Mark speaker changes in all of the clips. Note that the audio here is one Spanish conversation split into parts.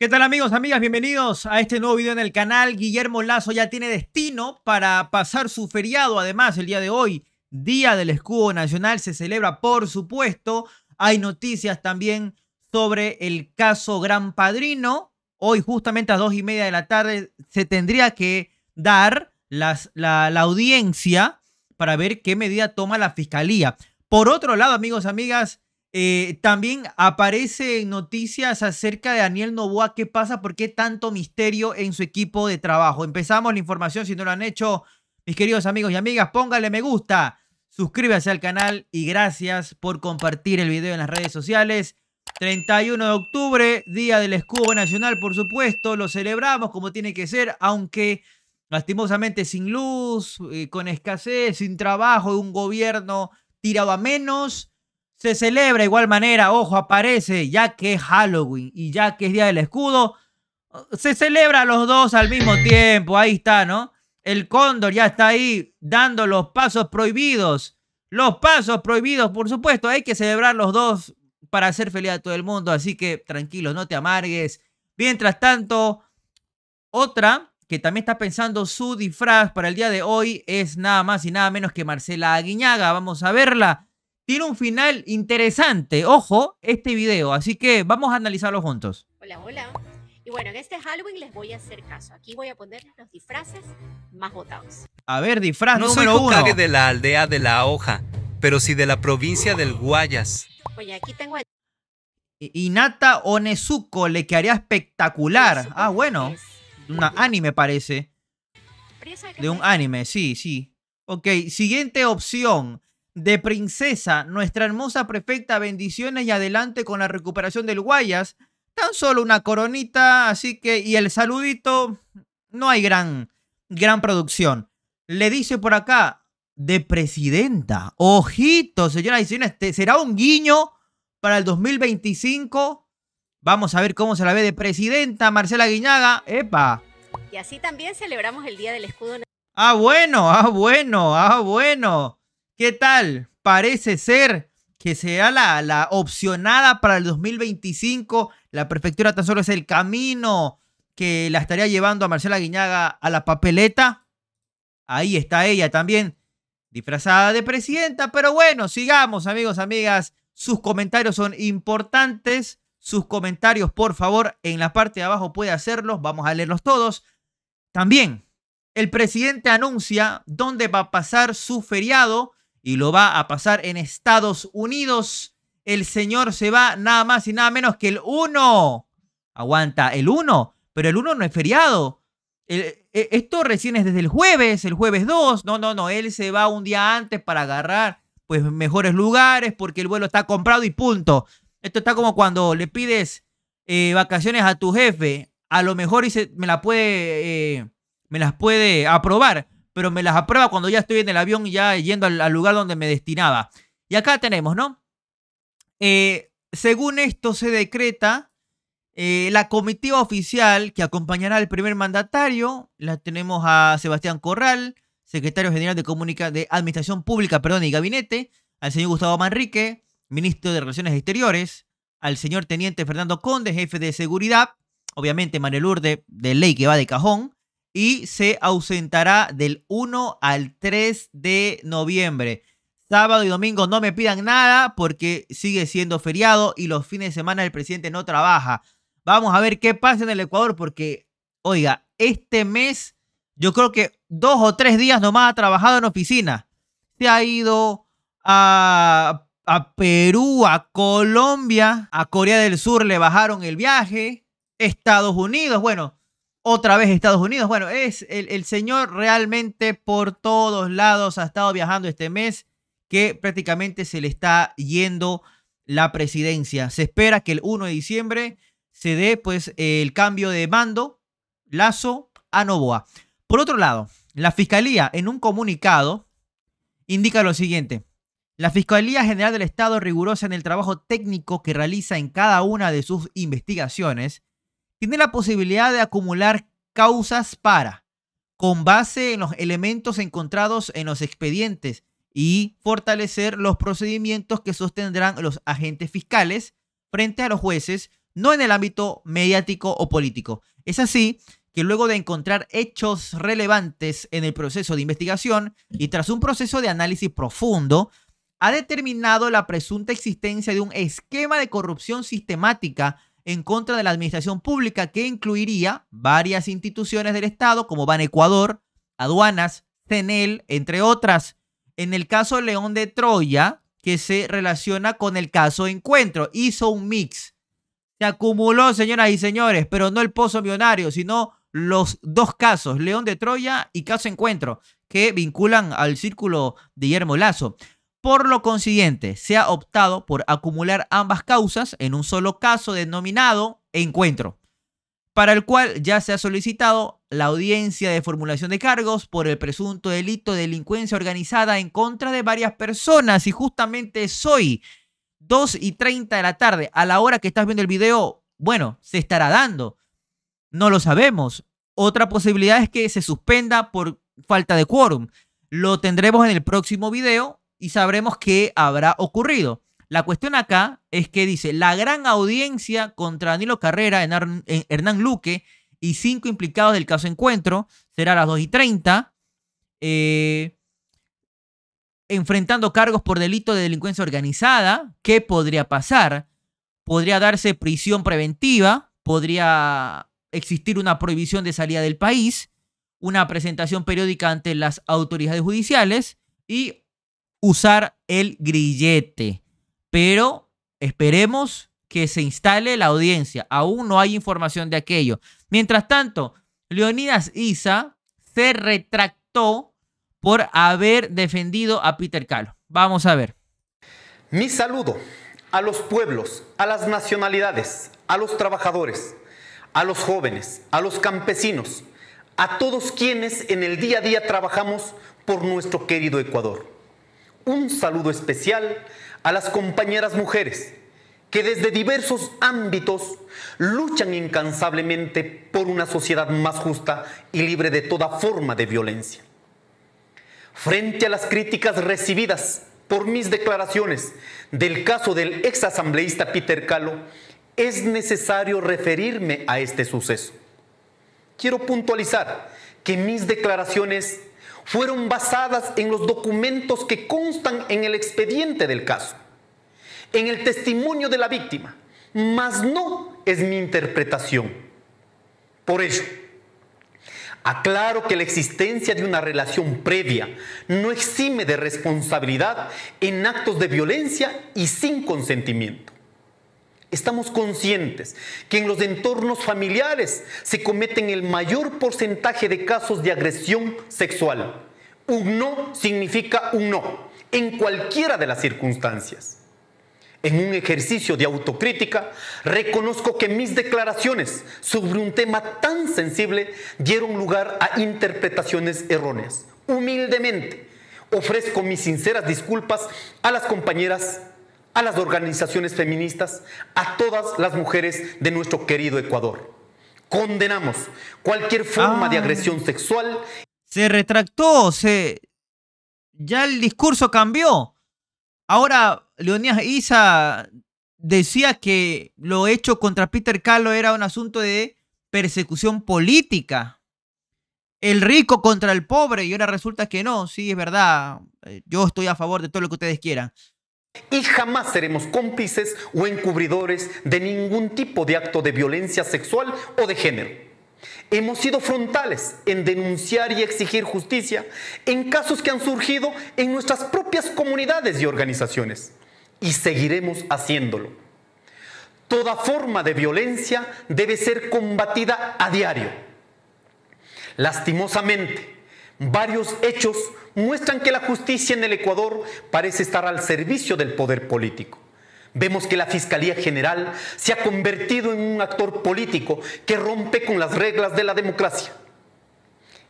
Speaker 1: ¿Qué tal amigos, amigas? Bienvenidos a este nuevo video en el canal. Guillermo Lazo ya tiene destino para pasar su feriado. Además, el día de hoy, Día del Escudo Nacional, se celebra, por supuesto. Hay noticias también sobre el caso Gran Padrino. Hoy, justamente a las dos y media de la tarde, se tendría que dar la, la audiencia para ver qué medida toma la fiscalía. Por otro lado, amigos, amigas, eh, también aparecen noticias acerca de Daniel Novoa. ¿Qué pasa? ¿Por qué tanto misterio en su equipo de trabajo? Empezamos la información. Si no lo han hecho, mis queridos amigos y amigas, pónganle me gusta, suscríbase al canal y gracias por compartir el video en las redes sociales. 31 de octubre, Día del Escudo Nacional, por supuesto, lo celebramos como tiene que ser, aunque lastimosamente sin luz, eh, con escasez, sin trabajo, un gobierno tirado a menos se celebra de igual manera, ojo, aparece ya que es Halloween y ya que es Día del Escudo, se celebra los dos al mismo tiempo, ahí está, ¿no? El cóndor ya está ahí dando los pasos prohibidos. Los pasos prohibidos, por supuesto, hay que celebrar los dos para hacer feliz a todo el mundo, así que tranquilo, no te amargues. Mientras tanto, otra que también está pensando su disfraz para el día de hoy es nada más y nada menos que Marcela Aguiñaga. Vamos a verla. Tiene un final interesante, ojo, este video, así que vamos a analizarlo juntos. Hola, hola. Y bueno, en este Halloween les voy a hacer caso. Aquí voy a poner los disfraces más votados.
Speaker 2: A ver, disfraz no soy de la aldea de la hoja, pero sí de la provincia del Guayas.
Speaker 1: Oye, aquí tengo el. Inata Onesuko, le quedaría espectacular. ah, bueno. De Una anime parece. De un anime, sí, sí. Ok, siguiente opción de Princesa, nuestra hermosa prefecta, bendiciones y adelante con la recuperación del Guayas. Tan solo una coronita, así que, y el saludito, no hay gran, gran producción. Le dice por acá, de presidenta, ojito, señora, y este será un guiño para el 2025. Vamos a ver cómo se la ve de presidenta Marcela Guiñaga. ¡Epa! Y así también celebramos el Día del Escudo. Ah, bueno, ah, bueno, ah, bueno. ¿Qué tal? Parece ser que sea la, la opcionada para el 2025. La prefectura tan solo es el camino que la estaría llevando a Marcela Guiñaga a la papeleta. Ahí está ella también, disfrazada de presidenta. Pero bueno, sigamos, amigos, amigas. Sus comentarios son importantes. Sus comentarios, por favor, en la parte de abajo puede hacerlos. Vamos a leerlos todos. También, el presidente anuncia dónde va a pasar su feriado y lo va a pasar en Estados Unidos. El señor se va nada más y nada menos que el 1. Aguanta, el 1, pero el 1 no es feriado. E, esto recién es desde el jueves, el jueves 2. No, no, no, él se va un día antes para agarrar pues mejores lugares porque el vuelo está comprado y punto. Esto está como cuando le pides eh, vacaciones a tu jefe, a lo mejor y se, me la puede eh, me las puede aprobar, pero me las aprueba cuando ya estoy en el avión y ya yendo al, lugar donde me destinaba. Y acá tenemos, ¿no? Eh, según esto se decreta eh, la comitiva oficial que acompañará al primer mandatario. La tenemos a Sebastián Corral, secretario general de, Comunica de Administración Pública perdón, y Gabinete, al señor Gustavo Manrique, ministro de Relaciones Exteriores, al señor teniente Fernando Conde, jefe de seguridad, obviamente Manuel Urde, de ley que va de cajón, y se ausentará del 1 al 3 de noviembre. Sábado y domingo no me pidan nada porque sigue siendo feriado y los fines de semana el presidente no trabaja. Vamos a ver qué pasa en el Ecuador porque, oiga, este mes yo creo que dos o tres días nomás ha trabajado en oficina. Se ha ido a, a Perú, a Colombia, a Corea del Sur le bajaron el viaje. Estados Unidos, bueno, otra vez Estados Unidos. Bueno, es el, señor realmente por todos lados ha estado viajando este mes que prácticamente se le está yendo la presidencia. Se espera que el 1 de diciembre se dé pues el cambio de mando Lazo a Novoa. Por otro lado, la Fiscalía en un comunicado indica lo siguiente. La Fiscalía General del Estado rigurosa en el trabajo técnico que realiza en cada una de sus investigaciones tiene la posibilidad de acumular causas para, con base en los elementos encontrados en los expedientes y fortalecer los procedimientos que sostendrán los agentes fiscales frente a los jueces, no en el ámbito mediático o político. Es así que luego de encontrar hechos relevantes en el proceso de investigación y tras un proceso de análisis profundo, ha determinado la presunta existencia de un esquema de corrupción sistemática en contra de la administración pública que incluiría varias instituciones del Estado como Ban Ecuador, aduanas, CENEL, entre otras. En el caso León de Troya, que se relaciona con el caso Encuentro, hizo un mix. Se acumuló, señoras y señores, pero no el pozo millonario, sino los dos casos, León de Troya y caso Encuentro, que vinculan al círculo de Guillermo Lazo. Por lo consiguiente, se ha optado por acumular ambas causas en un solo caso denominado encuentro, para el cual ya se ha solicitado la audiencia de formulación de cargos por el presunto delito de delincuencia organizada en contra de varias personas y justamente soy 2 y 30 de la tarde, a la hora que estás viendo el video, bueno, se estará dando. No lo sabemos. Otra posibilidad es que se suspenda por falta de quórum. Lo tendremos en el próximo video y sabremos qué habrá ocurrido. La cuestión acá es que dice la gran audiencia contra Danilo Carrera, en Hernán Luque y cinco implicados del caso Encuentro será a las 2 y eh, enfrentando cargos por delito de delincuencia organizada, ¿qué podría pasar? Podría darse prisión preventiva, podría existir una prohibición de salida del país, una presentación periódica ante las autoridades judiciales y usar el grillete. Pero esperemos que se instale la audiencia. Aún no hay información de aquello. Mientras tanto, Leonidas Isa se retractó por haber defendido a Peter Kahlo. Vamos a ver.
Speaker 2: Mi saludo a los pueblos, a las nacionalidades, a los trabajadores, a los jóvenes, a los campesinos, a todos quienes en el día a día trabajamos por nuestro querido Ecuador un saludo especial a las compañeras mujeres que desde diversos ámbitos luchan incansablemente por una sociedad más justa y libre de toda forma de violencia. Frente a las críticas recibidas por mis declaraciones del caso del ex asambleísta Peter Calo, es necesario referirme a este suceso. Quiero puntualizar que mis declaraciones fueron basadas en los documentos que constan en el expediente del caso, en el testimonio de la víctima, mas no es mi interpretación. Por ello, aclaro que la existencia de una relación previa no exime de responsabilidad en actos de violencia y sin consentimiento. Estamos conscientes que en los entornos familiares se cometen el mayor porcentaje de casos de agresión sexual. Un no significa un no, en cualquiera de las circunstancias. En un ejercicio de autocrítica, reconozco que mis declaraciones sobre un tema tan sensible dieron lugar a interpretaciones erróneas. Humildemente, ofrezco mis sinceras disculpas a las compañeras a las organizaciones feministas, a todas las mujeres de nuestro querido Ecuador. Condenamos cualquier forma de ah. agresión sexual. Se retractó, se
Speaker 1: ya el discurso cambió. Ahora Leonidas Isa decía que lo hecho contra Peter Kahlo era un asunto de persecución política. El rico contra el pobre y ahora resulta que no, sí, es verdad. Eh, yo estoy a favor de todo lo que ustedes quieran
Speaker 2: y jamás seremos cómplices o encubridores de ningún tipo de acto de violencia sexual o de género. Hemos sido frontales en denunciar y exigir justicia en casos que han surgido en nuestras propias comunidades y organizaciones y seguiremos haciéndolo. Toda forma de violencia debe ser combatida a diario. Lastimosamente, Varios hechos muestran que la justicia en el Ecuador parece estar al servicio del poder político. Vemos que la Fiscalía General se ha convertido en un actor político que rompe con las reglas de la democracia.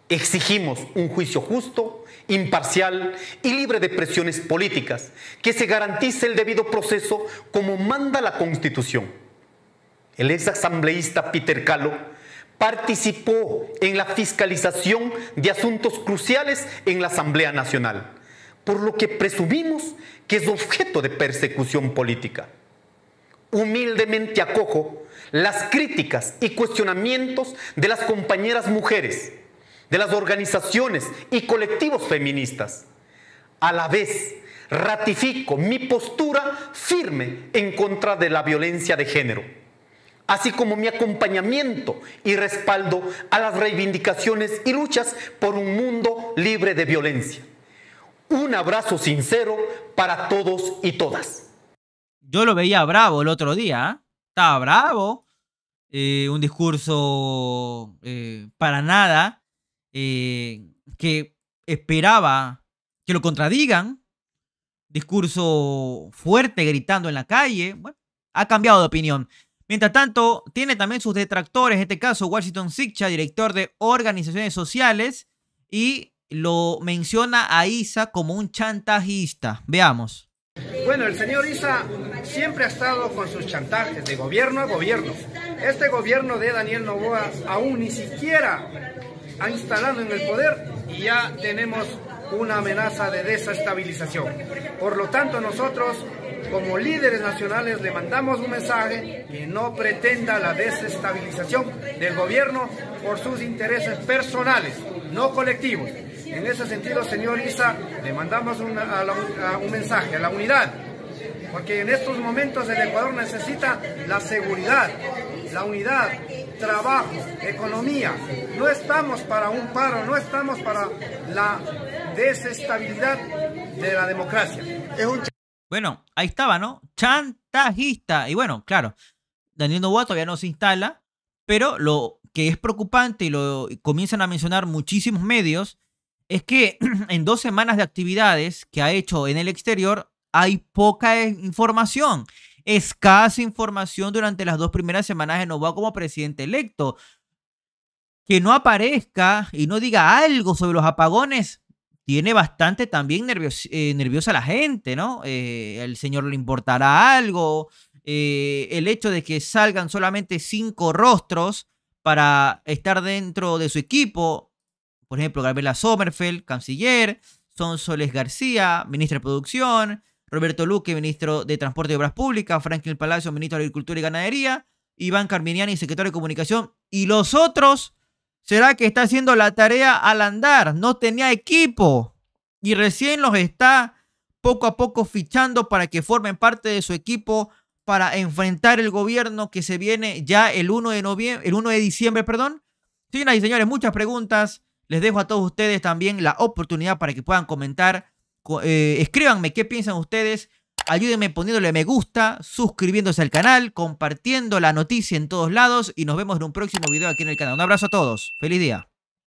Speaker 2: Exigimos un juicio justo, imparcial y libre de presiones políticas, que se garantice el debido proceso como manda la Constitución. El ex asambleísta Peter Calo participó en la fiscalización de asuntos cruciales en la Asamblea Nacional, por lo que presumimos que es objeto de persecución política. Humildemente acojo las críticas y cuestionamientos de las compañeras mujeres, de las organizaciones y colectivos feministas. A la vez, ratifico mi postura firme en contra de la violencia de género así como mi acompañamiento y respaldo a las reivindicaciones y luchas por un mundo libre de violencia. Un abrazo sincero para todos y todas. Yo lo veía bravo
Speaker 1: el otro día, ¿eh? estaba bravo, eh, un discurso eh, para nada, que esperaba que lo contradigan, discurso fuerte gritando en la calle, bueno, ha cambiado de opinión. Mientras tanto, tiene también sus detractores, en este caso Washington Siccha, director de organizaciones sociales, y lo menciona a Isa como un chantajista. Veamos.
Speaker 2: Bueno, el señor Isa siempre ha estado con sus chantajes de gobierno a gobierno. Este gobierno de Daniel Novoa aún ni siquiera ha instalado en el poder y ya tenemos una amenaza de desestabilización. Por lo tanto, nosotros como líderes nacionales le mandamos un mensaje que no pretenda la desestabilización del gobierno por sus intereses personales, no colectivos. En ese sentido, señor Isa, le mandamos un mensaje a la unidad, porque en estos momentos el Ecuador necesita la seguridad, la unidad, trabajo, economía. No estamos para un paro, no estamos para la desestabilidad de la democracia.
Speaker 1: Bueno, ahí estaba, ¿no? Chantajista. Y bueno, claro, Daniel Novoa todavía no se instala, pero lo que es preocupante y lo comienzan a mencionar muchísimos medios es que en dos semanas de actividades que ha hecho en el exterior hay poca e-, información, escasa información durante las dos primeras semanas de Novoa como presidente electo. Que no aparezca y no diga algo sobre los apagones tiene bastante también eh, nerviosa la gente, ¿no? el eh, señor le importará algo. Eh, el hecho de que salgan solamente cinco rostros para estar dentro de su equipo, por ejemplo, Gabriela Sommerfeld, canciller, Son Soles García, ministra de Producción, Roberto Luque, ministro de Transporte y Obras Públicas, Franklin Palacio, ministro de Agricultura y Ganadería, Iván Carminiani, secretario de Comunicación, y los otros ¿Será que está haciendo la tarea al andar? No tenía equipo y recién los está poco a poco fichando para que formen parte de su equipo para enfrentar el gobierno que se viene ya el 1 de noviembre, el 1 de diciembre, perdón. Señoras y señores, muchas preguntas. Les dejo a todos ustedes también la oportunidad para que puedan comentar. Eh, escríbanme qué piensan ustedes Ayúdenme poniéndole me gusta, suscribiéndose al canal, compartiendo la noticia en todos lados y nos vemos en un próximo video aquí en el canal. Un abrazo a todos. Feliz día.